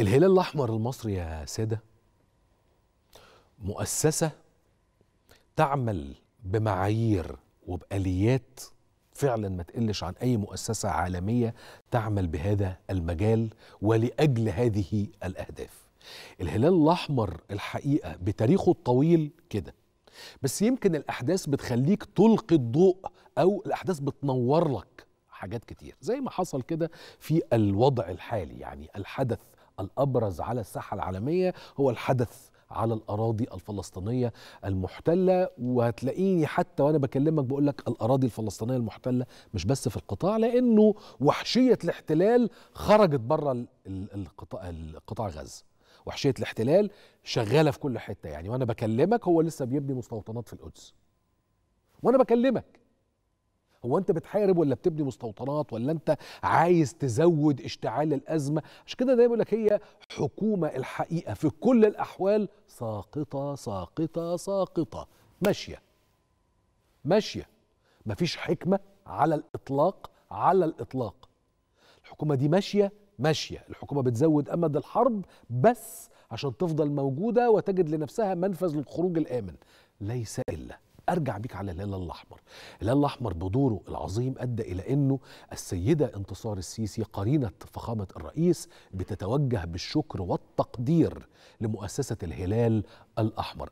الهلال الأحمر المصري يا سادة مؤسسة تعمل بمعايير وبآليات فعلا ما تقلش عن أي مؤسسة عالمية تعمل بهذا المجال ولأجل هذه الأهداف الهلال الأحمر الحقيقة بتاريخه الطويل كده بس يمكن الأحداث بتخليك تلقي الضوء أو الأحداث بتنور لك حاجات كتير زي ما حصل كده في الوضع الحالي يعني الحدث الأبرز على الساحة العالمية هو الحدث على الأراضي الفلسطينية المحتلة وهتلاقيني حتى وأنا بكلمك بقول لك الأراضي الفلسطينية المحتلة مش بس في القطاع لأنه وحشية الاحتلال خرجت بره القطاع, القطاع غزة وحشية الاحتلال شغالة في كل حتة يعني وأنا بكلمك هو لسه بيبني مستوطنات في القدس وأنا بكلمك هو انت بتحارب ولا بتبني مستوطنات ولا انت عايز تزود اشتعال الازمه عشان كده دايما لك هي حكومه الحقيقه في كل الاحوال ساقطه ساقطه ساقطه ماشيه ماشيه مفيش حكمه على الاطلاق على الاطلاق الحكومه دي ماشيه ماشيه الحكومه بتزود امد الحرب بس عشان تفضل موجوده وتجد لنفسها منفذ للخروج الامن ليس الا ارجع بيك على الهلال الاحمر الهلال الاحمر بدوره العظيم ادى الى انه السيده انتصار السيسي قرينه فخامه الرئيس بتتوجه بالشكر والتقدير لمؤسسه الهلال الاحمر